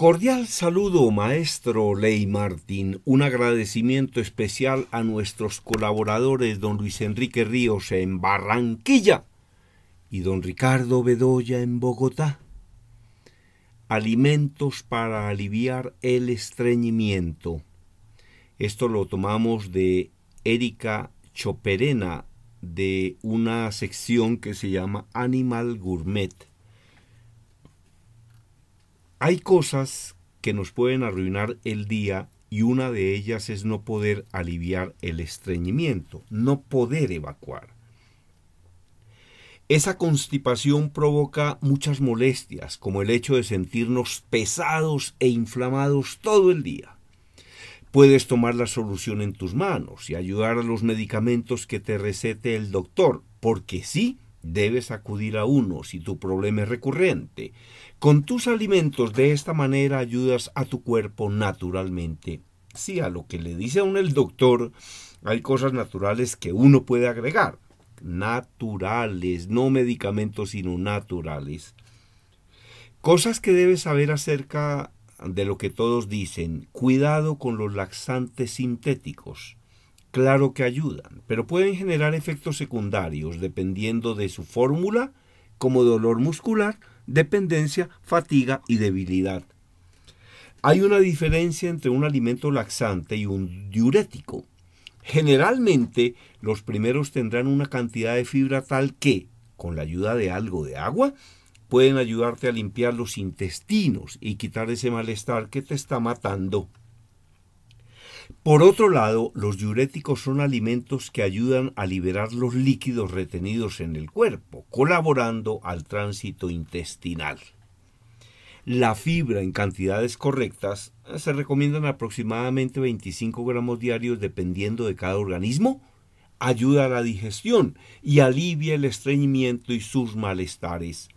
Cordial saludo, maestro Ley Martín. Un agradecimiento especial a nuestros colaboradores, don Luis Enrique Ríos en Barranquilla y don Ricardo Bedoya en Bogotá. Alimentos para aliviar el estreñimiento. Esto lo tomamos de Erika Choperena, de una sección que se llama Animal Gourmet. Hay cosas que nos pueden arruinar el día y una de ellas es no poder aliviar el estreñimiento, no poder evacuar. Esa constipación provoca muchas molestias, como el hecho de sentirnos pesados e inflamados todo el día. Puedes tomar la solución en tus manos y ayudar a los medicamentos que te recete el doctor, porque sí, Debes acudir a uno si tu problema es recurrente. Con tus alimentos de esta manera ayudas a tu cuerpo naturalmente. Sí, a lo que le dice a el doctor, hay cosas naturales que uno puede agregar. Naturales, no medicamentos, sino naturales. Cosas que debes saber acerca de lo que todos dicen. Cuidado con los laxantes sintéticos claro que ayudan, pero pueden generar efectos secundarios dependiendo de su fórmula, como dolor muscular, dependencia, fatiga y debilidad. Hay una diferencia entre un alimento laxante y un diurético. Generalmente los primeros tendrán una cantidad de fibra tal que, con la ayuda de algo de agua, pueden ayudarte a limpiar los intestinos y quitar ese malestar que te está matando. Por otro lado, los diuréticos son alimentos que ayudan a liberar los líquidos retenidos en el cuerpo, colaborando al tránsito intestinal. La fibra en cantidades correctas eh, se recomiendan aproximadamente 25 gramos diarios dependiendo de cada organismo, ayuda a la digestión y alivia el estreñimiento y sus malestares.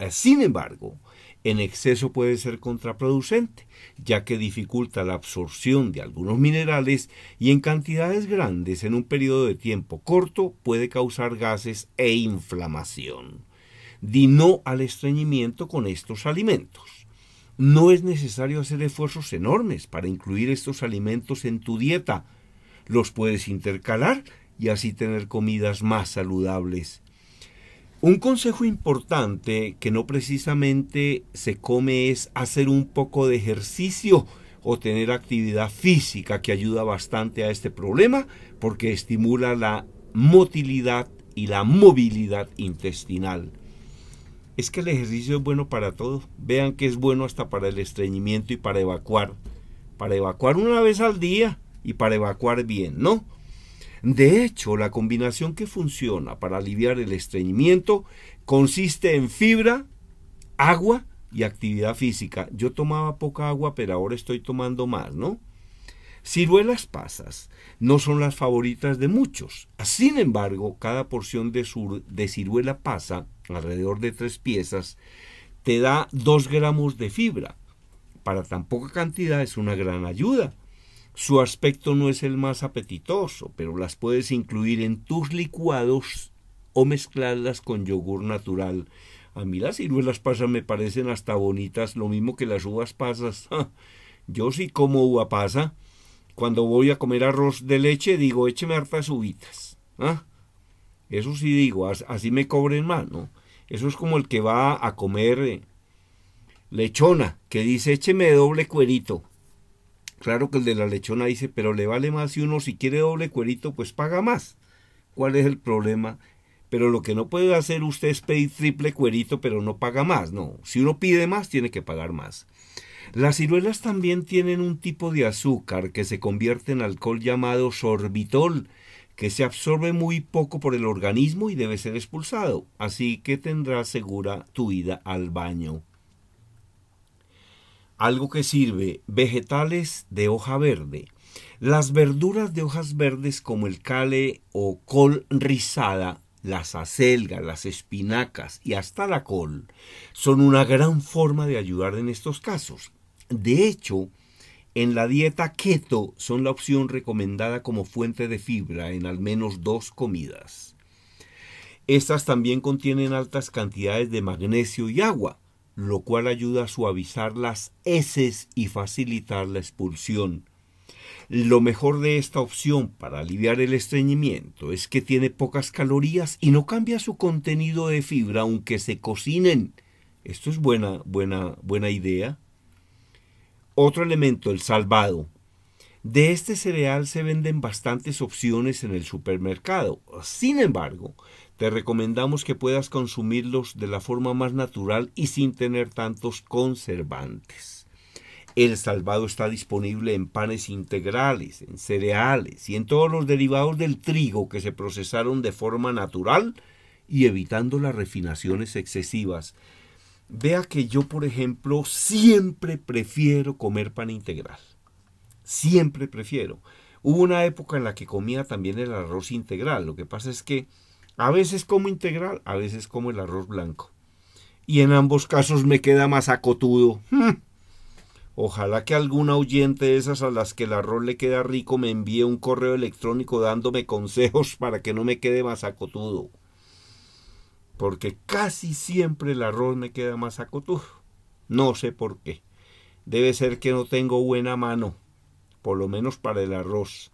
Eh, sin embargo, en exceso puede ser contraproducente, ya que dificulta la absorción de algunos minerales y en cantidades grandes en un periodo de tiempo corto puede causar gases e inflamación. Di no al estreñimiento con estos alimentos. No es necesario hacer esfuerzos enormes para incluir estos alimentos en tu dieta. Los puedes intercalar y así tener comidas más saludables. Un consejo importante que no precisamente se come es hacer un poco de ejercicio o tener actividad física que ayuda bastante a este problema porque estimula la motilidad y la movilidad intestinal. Es que el ejercicio es bueno para todo. Vean que es bueno hasta para el estreñimiento y para evacuar. Para evacuar una vez al día y para evacuar bien, ¿no? De hecho, la combinación que funciona para aliviar el estreñimiento consiste en fibra, agua y actividad física. Yo tomaba poca agua, pero ahora estoy tomando más, ¿no? Ciruelas pasas no son las favoritas de muchos. Sin embargo, cada porción de, ciruela pasa, alrededor de tres piezas, te da dos gramos de fibra. Para tan poca cantidad es una gran ayuda. Su aspecto no es el más apetitoso, pero las puedes incluir en tus licuados o mezclarlas con yogur natural. A mí las ciruelas pasas me parecen hasta bonitas, lo mismo que las uvas pasas. Ah, yo sí como uva pasa. Cuando voy a comer arroz de leche digo, écheme hartas uvitas. ¿Ah? Eso sí digo, así me cobren más, Eso es como el que va a comer eh, lechona, que dice, écheme doble cuerito. Claro que el de la lechona dice, pero le vale más si uno si quiere doble cuerito, pues paga más. ¿Cuál es el problema? Pero lo que no puede hacer usted es pedir triple cuerito, pero no paga más. No, si uno pide más, tiene que pagar más. Las ciruelas también tienen un tipo de azúcar que se convierte en alcohol llamado sorbitol, que se absorbe muy poco por el organismo y debe ser expulsado. Así que tendrás segura tu ida al baño algo que sirve, vegetales de hoja verde. Las verduras de hojas verdes como el cale o col rizada, las acelgas, las espinacas y hasta la col son una gran forma de ayudar en estos casos. De hecho, en la dieta keto son la opción recomendada como fuente de fibra en al menos dos comidas. Estas también contienen altas cantidades de magnesio y agua, lo cual ayuda a suavizar las heces y facilitar la expulsión. Lo mejor de esta opción para aliviar el estreñimiento es que tiene pocas calorías y no cambia su contenido de fibra aunque se cocinen. Esto es buena, buena, buena idea. Otro elemento, el salvado. De este cereal se venden bastantes opciones en el supermercado. Sin embargo, te recomendamos que puedas consumirlos de la forma más natural y sin tener tantos conservantes. El salvado está disponible en panes integrales, en cereales y en todos los derivados del trigo que se procesaron de forma natural y evitando las refinaciones excesivas. Vea que yo, por ejemplo, siempre prefiero comer pan integral. Siempre prefiero. Hubo una época en la que comía también el arroz integral. Lo que pasa es que a veces como integral, a veces como el arroz blanco. Y en ambos casos me queda más acotudo. Hmm. Ojalá que alguna oyente de esas a las que el arroz le queda rico me envíe un correo electrónico dándome consejos para que no me quede más acotudo. Porque casi siempre el arroz me queda más acotudo. No sé por qué. Debe ser que no tengo buena mano por lo menos para el arroz.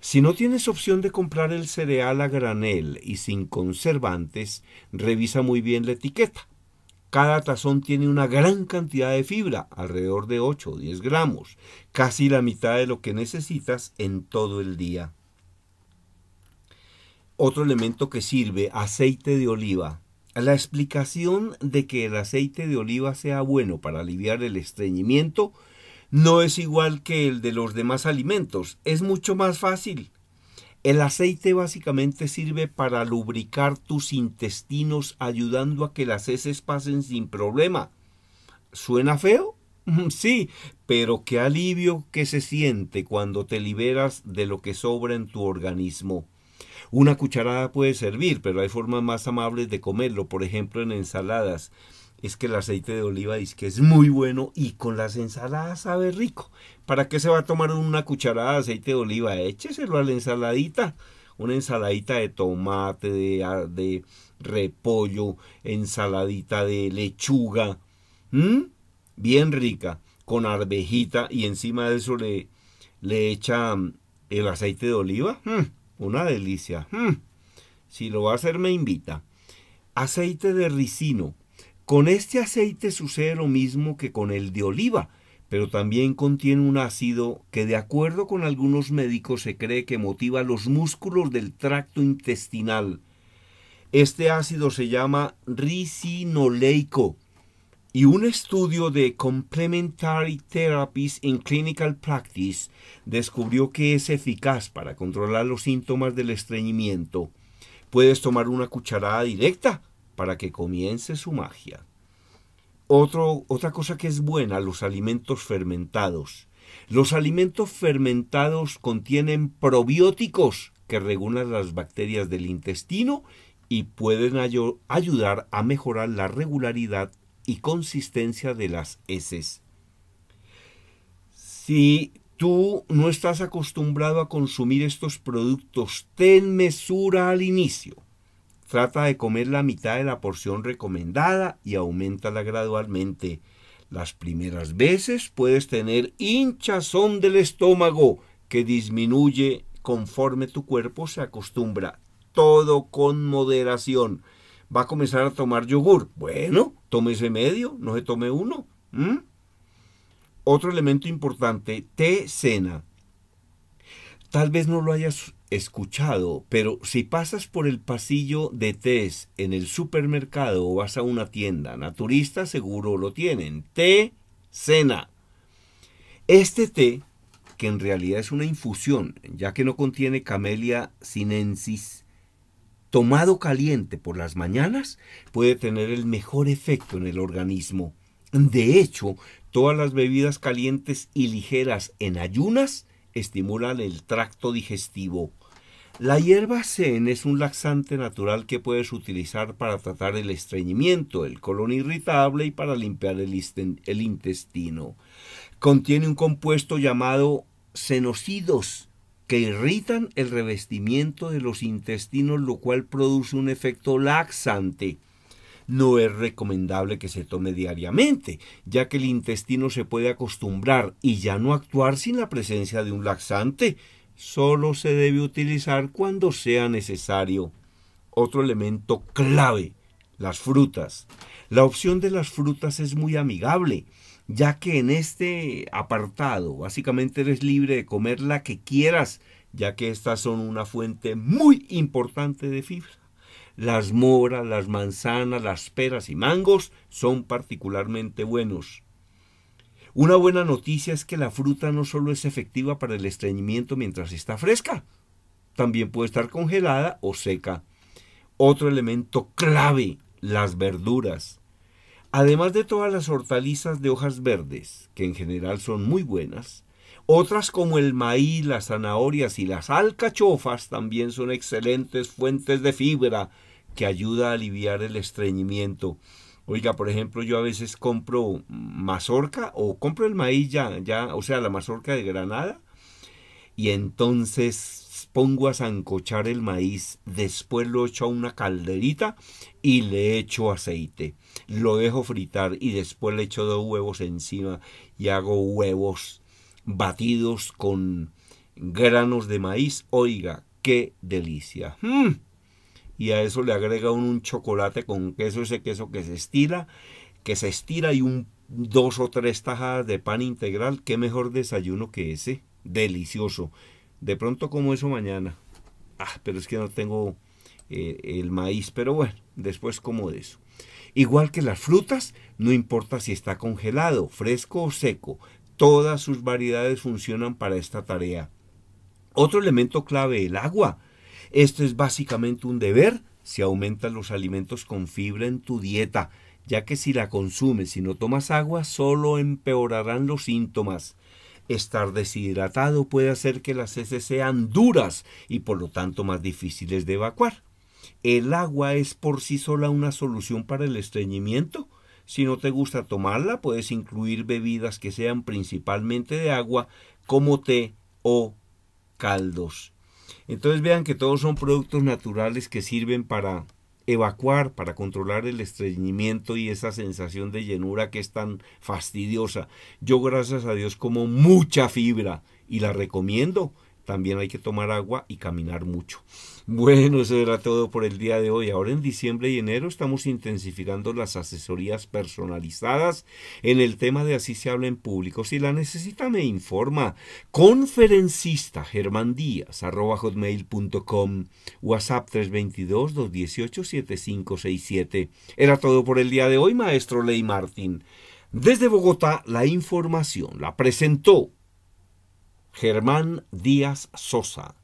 Si no tienes opción de comprar el cereal a granel y sin conservantes, revisa muy bien la etiqueta. Cada tazón tiene una gran cantidad de fibra, alrededor de 8 o 10 gramos, casi la mitad de lo que necesitas en todo el día. Otro elemento que sirve, aceite de oliva. La explicación de que el aceite de oliva sea bueno para aliviar el estreñimiento no es igual que el de los demás alimentos, es mucho más fácil. El aceite básicamente sirve para lubricar tus intestinos ayudando a que las heces pasen sin problema. ¿Suena feo? Sí, pero qué alivio que se siente cuando te liberas de lo que sobra en tu organismo. Una cucharada puede servir, pero hay formas más amables de comerlo, por ejemplo en ensaladas es que el aceite de oliva dice que es muy bueno y con las ensaladas sabe rico. ¿Para qué se va a tomar una cucharada de aceite de oliva? Écheselo a la ensaladita. Una ensaladita de tomate, de, de repollo, ensaladita de lechuga. Bien rica, con arvejita y encima de eso le, le echa mm, el aceite de oliva. Mm, una delicia. Mm. Si lo va a hacer me invita. Aceite de ricino con este aceite sucede lo mismo que con el de oliva, pero también contiene un ácido que de acuerdo con algunos médicos se cree que motiva los músculos del tracto intestinal. Este ácido se llama ricinoleico y un estudio de Complementary Therapies in Clinical Practice descubrió que es eficaz para controlar los síntomas del estreñimiento. Puedes tomar una cucharada directa para que comience su magia. otra cosa que es buena, los alimentos fermentados. Los alimentos fermentados contienen probióticos que regulan las bacterias del intestino y pueden ayudar a mejorar la regularidad y consistencia de las heces. Si tú no estás acostumbrado a consumir estos productos, ten mesura al inicio. Trata de comer la mitad de la porción recomendada y aumentala gradualmente. Las primeras veces puedes tener hinchazón del estómago que disminuye conforme tu cuerpo se acostumbra. Todo con moderación. Va a comenzar a tomar yogur. Bueno, tome ese medio, no se tome uno. ¿Mm? Otro elemento importante, té cena. Tal vez no lo hayas escuchado, pero si pasas por el pasillo de tés en el supermercado o vas a una tienda naturista, seguro lo tienen. Té, cena. Este té, que en realidad es una infusión, ya que no contiene camelia sinensis, tomado caliente por las mañanas, puede tener el mejor efecto en el organismo. De hecho, todas las bebidas calientes y ligeras en ayunas estimulan el tracto digestivo. La hierba zen es un laxante natural que puedes utilizar para tratar el estreñimiento, el colon irritable y para limpiar el, intestino. Contiene un compuesto llamado senocidos que irritan el revestimiento de los intestinos, lo cual produce un efecto laxante no es recomendable que se tome diariamente, ya que el intestino se puede acostumbrar y ya no actuar sin la presencia de un laxante solo se debe utilizar cuando sea necesario. Otro elemento clave, las frutas. La opción de las frutas es muy amigable, ya que en este apartado básicamente eres libre de comer la que quieras, ya que estas son una fuente muy importante de fibra. Las moras, las manzanas, las peras y mangos son particularmente buenos. Una buena noticia es que la fruta no solo es efectiva para el estreñimiento mientras está fresca, también puede estar congelada o seca. Otro elemento clave, las verduras. Además de todas las hortalizas de hojas verdes, que en general son muy buenas, otras como el maíz, las zanahorias y las alcachofas también son excelentes fuentes de fibra que ayuda a aliviar el estreñimiento. Oiga, por ejemplo, yo a veces compro mazorca o compro el maíz ya, ya o sea, la mazorca de Granada, y entonces pongo a zancochar el maíz, después lo echo a una calderita y le echo aceite. Lo dejo fritar y después le echo dos huevos encima y hago huevos batidos con granos de maíz. Oiga, qué delicia. Mm y a eso le agrega un, chocolate con queso, ese queso que se estira, que se estira y un dos o tres tajadas de pan integral, qué mejor desayuno que ese, delicioso. De pronto como eso mañana. Ah, pero es que no tengo eh, el maíz, pero bueno, después como de eso. Igual que las frutas, no importa si está congelado, fresco o seco, todas sus variedades funcionan para esta tarea. Otro elemento clave, el agua. Esto es básicamente un deber si aumentas los alimentos con fibra en tu dieta, ya que si la consumes y no tomas agua solo empeorarán los síntomas. Estar deshidratado puede hacer que las heces sean duras y por lo tanto más difíciles de evacuar. El agua es por sí sola una solución para el estreñimiento. Si no te gusta tomarla, puedes incluir bebidas que sean principalmente de agua, como té o caldos. Entonces vean que todos son productos naturales que sirven para evacuar, para controlar el estreñimiento y esa sensación de llenura que es tan fastidiosa. Yo gracias a Dios como mucha fibra y la recomiendo también hay que tomar agua y caminar mucho. Bueno, eso era todo por el día de hoy. Ahora en diciembre y enero estamos intensificando las asesorías personalizadas en el tema de así se habla en público. Si la necesita me informa. Conferencista Germán Díaz, arroba hotmail.com, WhatsApp 322-218-7567. Era todo por el día de hoy, maestro Ley Martín. Desde Bogotá, la información la presentó Germán Díaz Sosa.